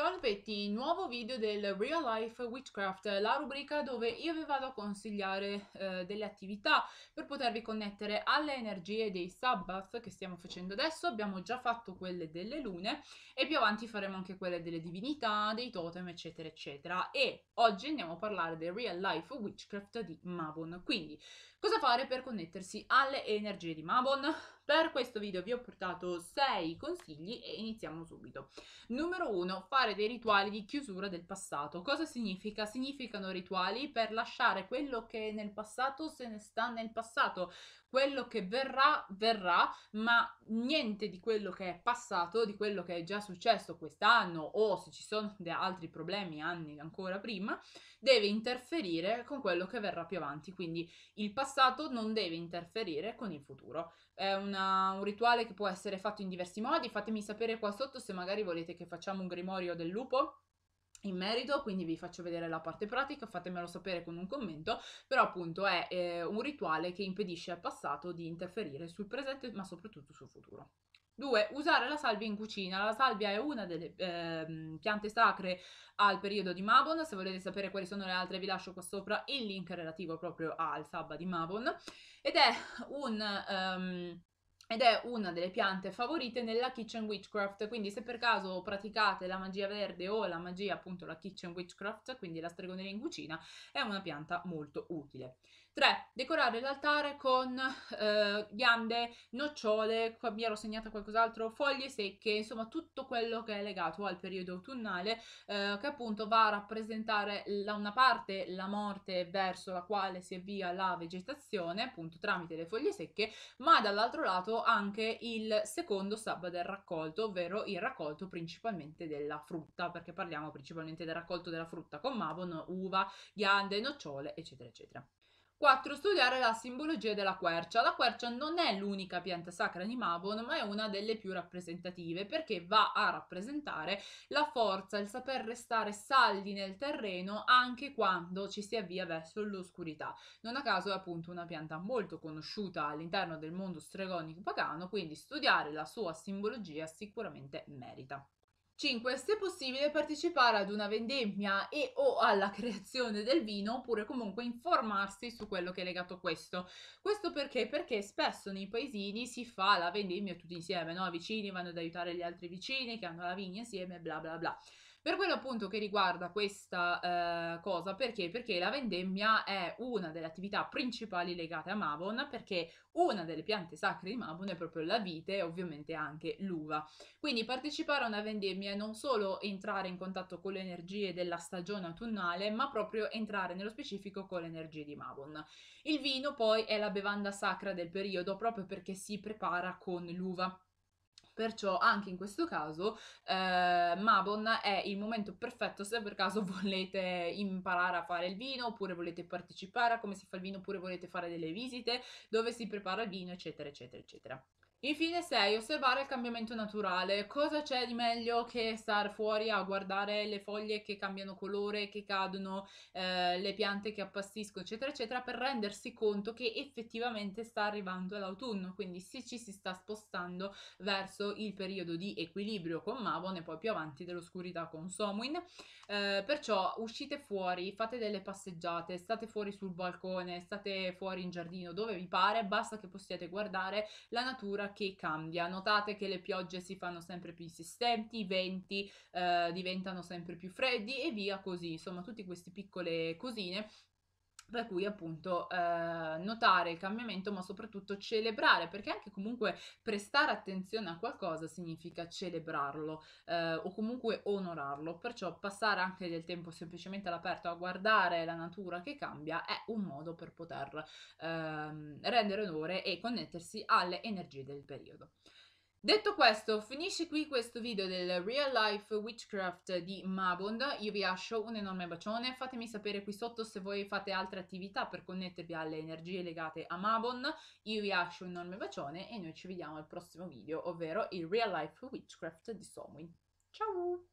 Ciao a tutti, nuovo video del Real Life Witchcraft, la rubrica dove io vi vado a consigliare eh, delle attività per potervi connettere alle energie dei Sabbath che stiamo facendo adesso, abbiamo già fatto quelle delle lune e più avanti faremo anche quelle delle divinità, dei totem eccetera eccetera e oggi andiamo a parlare del Real Life Witchcraft di Mavon, quindi Cosa fare per connettersi alle energie di Mabon? Per questo video vi ho portato 6 consigli e iniziamo subito. Numero 1. Fare dei rituali di chiusura del passato. Cosa significa? Significano rituali per lasciare quello che è nel passato se ne sta nel passato. Quello che verrà, verrà, ma niente di quello che è passato, di quello che è già successo quest'anno o se ci sono altri problemi anni ancora prima, deve interferire con quello che verrà più avanti. Quindi il passato passato non deve interferire con il futuro. È una, un rituale che può essere fatto in diversi modi. Fatemi sapere qua sotto se magari volete che facciamo un grimorio del lupo in merito, quindi vi faccio vedere la parte pratica, fatemelo sapere con un commento, però appunto è eh, un rituale che impedisce al passato di interferire sul presente ma soprattutto sul futuro. 2. Usare la salvia in cucina. La salvia è una delle eh, piante sacre al periodo di Mabon. Se volete sapere quali sono le altre, vi lascio qua sopra il link relativo proprio al sabba di Mabon. Ed è, un, um, ed è una delle piante favorite nella kitchen witchcraft, quindi se per caso praticate la magia verde o la magia appunto la kitchen witchcraft, quindi la stregoneria in cucina, è una pianta molto utile. 3. Decorare l'altare con eh, ghiande, nocciole, qua mi ero segnata qualcos'altro, foglie secche, insomma tutto quello che è legato al periodo autunnale eh, che appunto va a rappresentare da una parte la morte verso la quale si avvia la vegetazione appunto tramite le foglie secche, ma dall'altro lato anche il secondo sabato del raccolto, ovvero il raccolto principalmente della frutta, perché parliamo principalmente del raccolto della frutta con mavon, uva, ghiande, nocciole, eccetera, eccetera. 4. Studiare la simbologia della quercia. La quercia non è l'unica pianta sacra di Mabon, ma è una delle più rappresentative perché va a rappresentare la forza, il saper restare saldi nel terreno anche quando ci si avvia verso l'oscurità. Non a caso è appunto una pianta molto conosciuta all'interno del mondo stregonico pagano, quindi studiare la sua simbologia sicuramente merita. 5. Se possibile partecipare ad una vendemmia e o alla creazione del vino oppure comunque informarsi su quello che è legato a questo. Questo perché? Perché spesso nei paesini si fa la vendemmia tutti insieme, no? I vicini vanno ad aiutare gli altri vicini che hanno la vigna insieme, bla bla bla. Per quello appunto che riguarda questa eh, cosa, perché? Perché la vendemmia è una delle attività principali legate a Mavon, perché una delle piante sacre di Mavon è proprio la vite e ovviamente anche l'uva. Quindi partecipare a una vendemmia è non solo entrare in contatto con le energie della stagione autunnale, ma proprio entrare nello specifico con le energie di Mavon. Il vino poi è la bevanda sacra del periodo proprio perché si prepara con l'uva. Perciò anche in questo caso eh, Mabon è il momento perfetto se per caso volete imparare a fare il vino oppure volete partecipare a come si fa il vino oppure volete fare delle visite dove si prepara il vino eccetera eccetera eccetera. Infine 6. Osservare il cambiamento naturale. Cosa c'è di meglio che star fuori a guardare le foglie che cambiano colore, che cadono, eh, le piante che appassiscono, eccetera, eccetera, per rendersi conto che effettivamente sta arrivando l'autunno. Quindi se ci si sta spostando verso il periodo di equilibrio con Mavon e poi più avanti dell'oscurità con Somuin. Eh, perciò uscite fuori, fate delle passeggiate, state fuori sul balcone, state fuori in giardino, dove vi pare, basta che possiate guardare la natura che cambia. Notate che le piogge si fanno sempre più insistenti, i venti eh, diventano sempre più freddi e via così. Insomma, tutte queste piccole cosine da cui appunto eh, notare il cambiamento ma soprattutto celebrare perché anche comunque prestare attenzione a qualcosa significa celebrarlo eh, o comunque onorarlo perciò passare anche del tempo semplicemente all'aperto a guardare la natura che cambia è un modo per poter eh, rendere onore e connettersi alle energie del periodo. Detto questo, finisce qui questo video del Real Life Witchcraft di Mabond, io vi lascio un enorme bacione, fatemi sapere qui sotto se voi fate altre attività per connettervi alle energie legate a Mabond, io vi lascio un enorme bacione e noi ci vediamo al prossimo video, ovvero il Real Life Witchcraft di Somwin. Ciao!